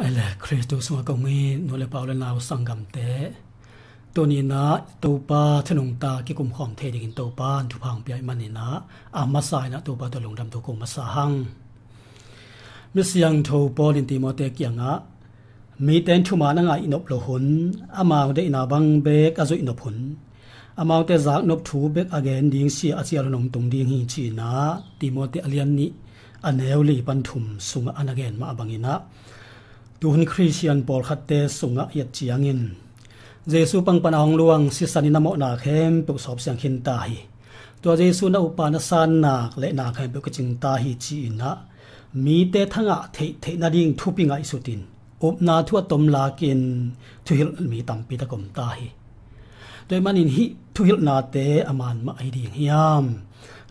อแหละคริสตุสงกงเมนโนเลปาลนาวสังกัมเตตัวนี้นะตัวป้าชนงตากิกุมขอมเทดิกินตัวป้าทุพังเปียมันนี่นะอามาไซนะตัวป้าตัวลงดำตัวกงมาสาหังมิเสียงทูปอลินตีมอเตกียงะมีแต่นชุมานังไออินบโลหุนอามาเดอินาบังเบกอาจุอินบุนอามาเตจักนบทูเบกอเกนดิ้งเสียอาเซียรนงตุงดิ้งหินจีนะตีมอเตอเลียนนี่อันเอลีปันทุมสุงอันเกนมาบังอินะ tu hun christian paul khatte sunga yat chiangin jesu pang pan ahong luang si sanin amo na khem pe sop sang khin ta hi to jesu na upa na san na le na khem pe kaching ta hi chi na, mi te thanga the the na ding thu pinga isutin op na thu tom la kin thu hil mi tam pi ta kom ta hi tôi man in hi thu hil na te aman ma ai ding hiam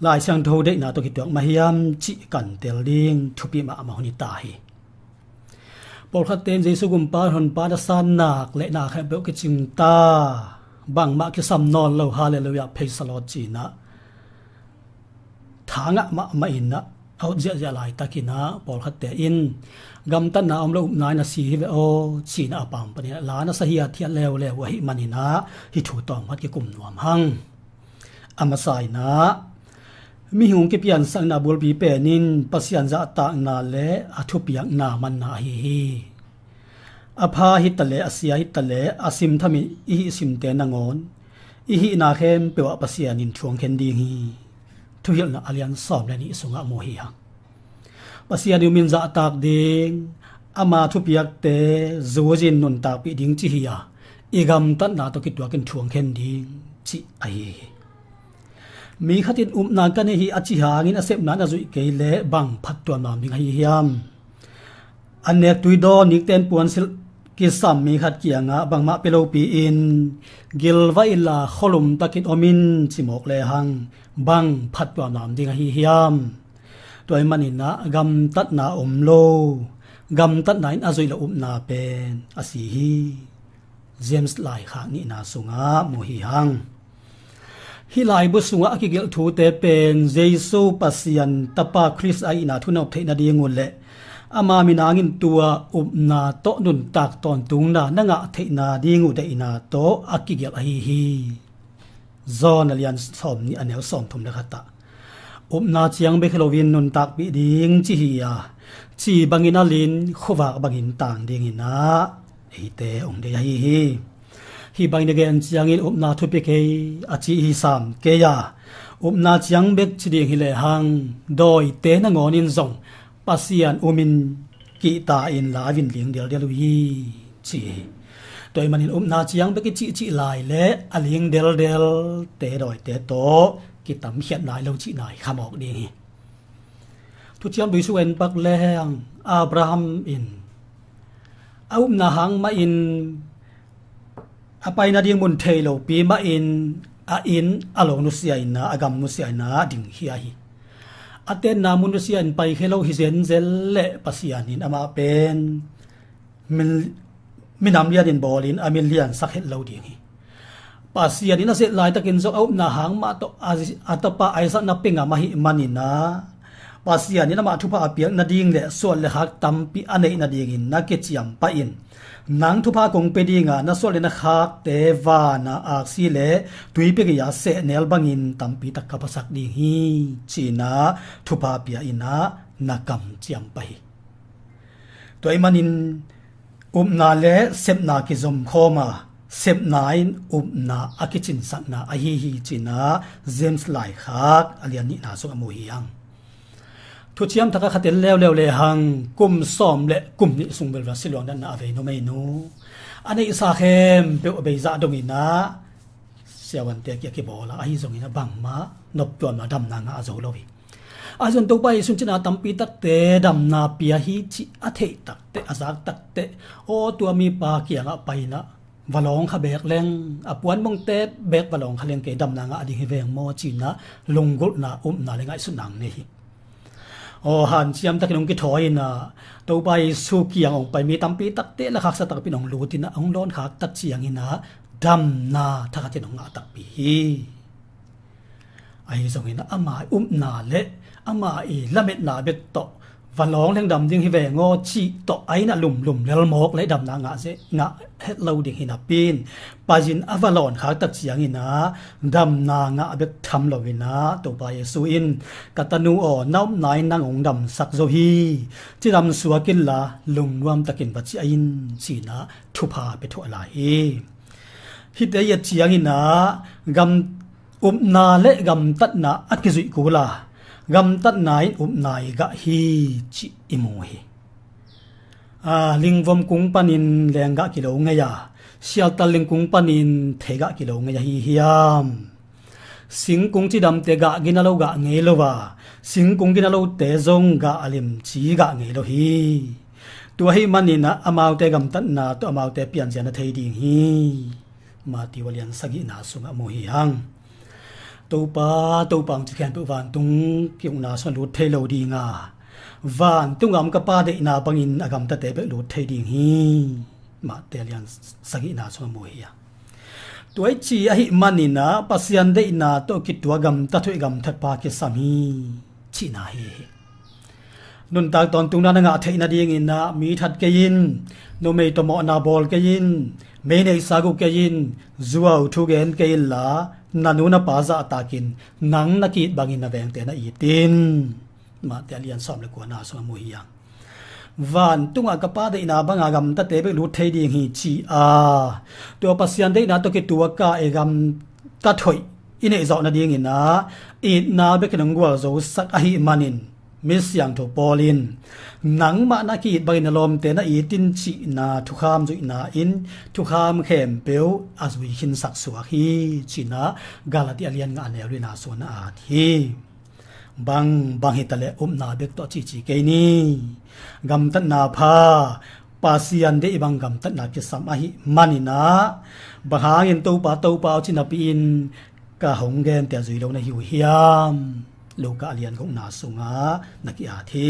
lai sang tho de na to ki tok ma hiam chi kan tel ding thu pi ma ma honi ta hi por khat ten jesu gum pa hon pa da san nak le na kha beu ke ching ta bang ma ke sam non lâu lo hallelujah phei salot chi na thanga ma ma in na au zia zia lai takina por khat te in gam ta na om lo nai na si ve o chi na pam pa ni la na sa hi a thia lew hì wa hi hì thủ thu tong hat ke kum hăng, hang amasai na mi hung ki pian sang na bul bi pe nin pasian za ta na le a thu piang na man na hi hi a pha hi ta le asia hi ta le asim thami i hi sim te na ngon i hi na khem pe wa pasian in thuang khen ding hi thu hil na alian som le ni sunga mo hi ha pasian yu min za tak ding ama thu piak te zo jin nun ta pi ding chi hi ya igam tan na to ki tuakin thuang khen ding chi ai mi khatin um nan kan hi achi hangin asep nan azui keile bang phat tu ma mi hi hiam ane tuido nik ten puan sil ki sam mi khat kianga bangma pelo pi in gil gilwai la kholum takin omin chimok le hang bang phat tu nam ding hi hiam toy manina gam tat na om lo gam tat na in azui la um na pen asi hi james lai kha ni na sunga mo hi hang hi lai bu sunga ki gel thu te pen jesu pasian tapa chris ai na thu nop theina di ngul le ama minang in tua up na to nun tak ton tung na na nanga na di ngu de ina to akigel hi hi zon alian som ni anel som thum la khata up na chiang be khlovin nun tak bi ding chi hi ya chi bangina lin khowa bangin tang ding ina ite ong de hi hi hi bai nege an chiang in upna thu pe ke achi hi sam ke ya upna chiang bek chidi hi le hang doi te na ngon in zong pasian umin ki ta in la vin ling del del hi chi toy manin upna chiang bek chi chi lai le aling del del te doi te to ki tam hiat nai lo chi nai khamok ni thu chiang bui su en pak le hang abraham in aum na hang ma in apai na ding mun thei lo pi ma in a in alo nu sia in na agam nu sia na ding hi a hi aten na mun nu sia in pai khelo hi zen zel le pasian in ama pen min minam lia din bolin amin lian sakhet lo ding hi pasian in a set lai takin zo au na hang ma to atapa aisa na pinga mahi manina pasian ina ma thupa apiak na ding le sol le hak tampi anei na ding in na chiam pa in nang thupa kong pe dinga na sol le na khak te wa na ak si le tui pe ya se nel bangin tampi tak ka pasak hi china thupa pia ina na kam chiam pa hi toy manin um na le sep na ki zom khoma sep nain um na akichin sat na a hi china james lai khak alian na so amu hi ทุชิมทักขัดเลวเลวเลหังกุมซอมเลกุมนิสุงเบลวาสิลวงนั่นนะเวนไม่นูอันนี้สาเข้มเปียวเบยจ่าดงินะเสียวันเตียกเกี่ยบอละไอ้สงินะบังมานบจวนมาดำนางอาโจลวิอาจนตัวไปสุนชนะตัมปีตักเตดำนาเปียฮีจิอาเทตักเตอาจากตักเตโอตัวมีปลาเกี่ยงไปนะวลองขาเบกแรงอปวนมงเตเบกวลองขาเลงเกดำนางอดีเฮเวงโมจีนะลงกุลนาอุ้มนาเลงไอสุนังนี่โอ้หันเสียมตะกินงกิถอยนะตัวไปสู้เกียงออกไปมีตั้มปีตักเตะละคักสตักพี่น้องรู้ที่นะองร้อนขาตัดเสียงนะดำนาทักที่น้องอาตักปีไอ้สองนะอามาอุ้มนาเละอามาอีละเม็ดนาเบ็ดโต và lóng lên đầm ding hi về ngô chi to ấy là lùm lùm lel mok lấy đầm na ngã dễ ngã hết lâu pin, hi na pin pajin avalon khá tật chiang ina đầm na ngã bek tham lo ina to ba yesu in katanu o nom nai nang ông đầm sắc zo hi chi đầm suwa kin la lùng nuam takin ba chi in chi na thu pha pe thu lại, hi hi te ya chiang ina gam um na le gam tat na akizui là gam tat nain up nai ga hi à, chi imu hi a lingvom kung panin lenga kilo ngaya sial ta lingkung panin thega kilo ngaya hi hiam sing kung chi dam te ga gina lo ga nge lo wa sing kung gina lo te zong ga alim chi ga nge lo hi tu hi manin na amau te gam tat na to amau te pian jana thei ding hi ma ti walian sagi na sunga mo hi hang tô pa tô pang chu khian pe van tung ki na san lu the lo ding a van tung am ka pa de na in agam ta te be lu the ding hi ma te lian sagi na so mo hi tuổi chi a hi mani na pasian de na to ki tua gam ta thui gam that pa ke sam hi chi na hi nun ta ton tung na nga the na ding in na mi that ke in no me to mo na bol ke in me nei sa gu ke in zuaw thu gen ke in la nanuna paza atakin nang nakit bangin na veng tena itin ma te alian som le kona so mu hiya van tunga kapa de ina banga gam ta tebe lu thei ding hi chi a to pasian de na to ke tuwa ka e gam ta thoi ine zo na ding ina it na be kenang gwa zo sak a hi manin มิสยังถูกปอลินนังมานักีดบางนลมเตนะอีตินจีนาทุกขามจุนาอินทุกขามเข็มเปียวอาจุยหินสักสวฮีจีนากาลติอาเลียนงานเนรินาสวนอาทีบางบางเหตุเลอุมนาเบกตอจีจีเกนีกำตันนาพาปาเซียนได้บังกำตันนาเกสัมอหิมันินะบางหาเงินตูปาตูปาจินาปีนกะหงเกนแต่จุยเราในหิวเฮียม loka alian khong na sunga naki a thi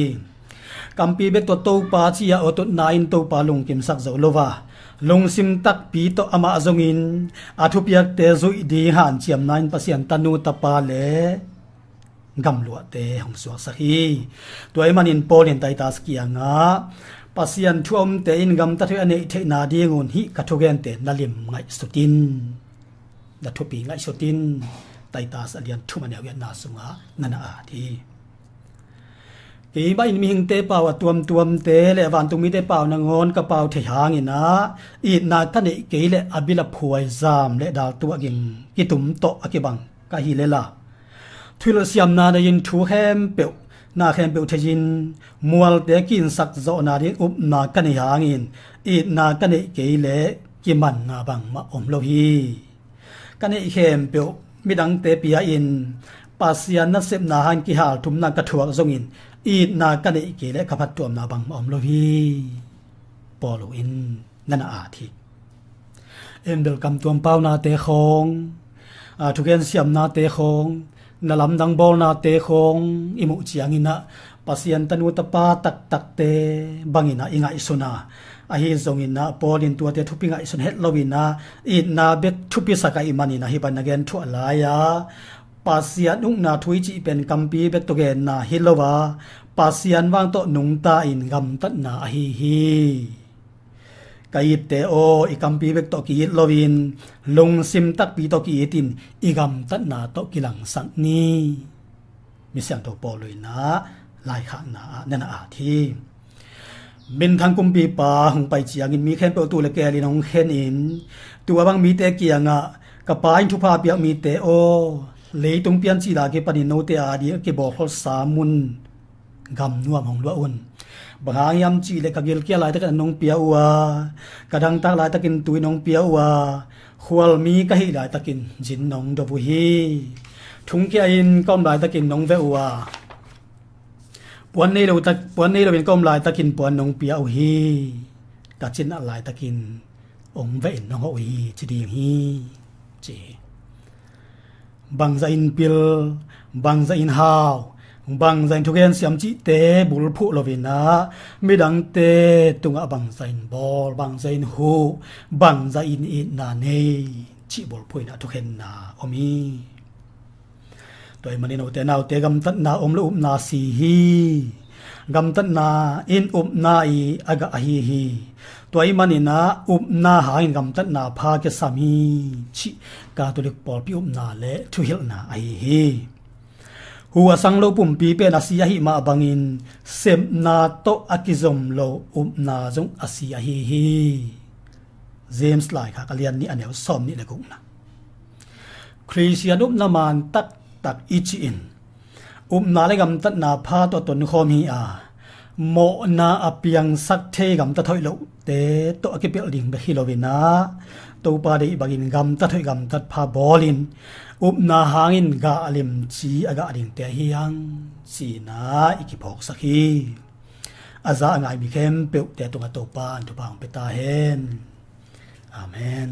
kampi bek to to pa chi ở otot na in to pa lung kim sắc dầu lova lung sim tắc pi to ama in, azongin athu piak te zui di han chiam nain pasian tanu tapa le gam lua te hong suak sa hi tuai manin polin tai tas kia nga pasian thuam te in gam ta thu ane the na di ngun hi kathugen te nalim ngai sutin da thu pi ngai sutin taitas alian thuman ya na sunga nana a thi ki ba in mi hing te pa wa tuam tuam te le wan tu mi te pa na ngon ka pau the hang ina i na ta ne ke le abila phuai zam le dal tu agin ki tum to akibang ka hi le la thilo siam na da in thu hem pe na khem pe thajin mual te kin sak zo na ri up na ka ni in i na ka ne ke le ki man na bang ma om lo hi ka ne khem pe mi dang te pia in pasian na sep na han ki hal thum na ka thuak zong in i na ka nei ki le khapat tuam na bang om lo hi polo in na a thi em del kam tuam pau na te khong a thuken siam na te khong na lam dang bol na te khong imu chiang in ina pasian tanu ta pa tak tak te bangina inga isuna a hi zong in na pol in tua te thupinga ison het lovin na in na bet thupi saka imani na hi ban again thu alaya pasian ung na thui chi pen kampi bet to gen na hi lova pasian wang to nung ta in gam tat na a hi hi kayit te o ikampi bek to ki lovin lung sim tak pi to ki tin igam tat na to kilang san ni mi sang to poloi na lai khang na na na a thi มินคังกุมปีปาหงไปเจียงินมีแค่เปตัวละแกลีน้องแค่นินตัวบางมีแต่เกียงอ่ะกระปายทุพาเปียมีแต่โอเลยตรงเปียนสีดาเกปนินโนเตอาดีเกบอกเขาสามุนกำนัวของลัวอุ่นบางยามจีเลยกเกลเกียลายตะกันน้องเปียวะกระดังตาลายตะกินตุยน้องเปียวะขวลมีก็ให้ลายตะกินจินน้องดบุฮีทุงเกียอินก้อมลายตะกินน้องเววะ puan nei lo tak puan nei lo in kom lai takin puan nong pia au hi ta chin a lai takin ong ve nong ho hi chi ding hi chi bang in pil bang za in hao bang zain thuken siam chi te bul phu lovina midang te tunga bang zain bol bang zain hu bang zain in na nei chi bol phuina thuken na omi toy manin ote na ote gam tan na om um na si hi gam tan na in um na i aga ahi hi toy manina um na ha in gam tan na pha ke sami chi katolik pol pi um na le thu hil na ahi hi hua sang lo pum pi pe na si hi ma bangin sem na to akizom lo um na jong asi ahi hi James lai kha kalian ni anel som ni le kung na Christian um naman tat tak ichi in um na le gam tat na pha to ton khom hi a mo na apiang sak the gam ta thoi lo te to ke pel ding be hilovina to pa de bagin gam ta thoi gam tat pha bolin um na hangin ga alim chi aga ding te hi yang si na ikiphok sakhi aza ngai mi khem pe te to ga to pa an tu bang pe ta hen amen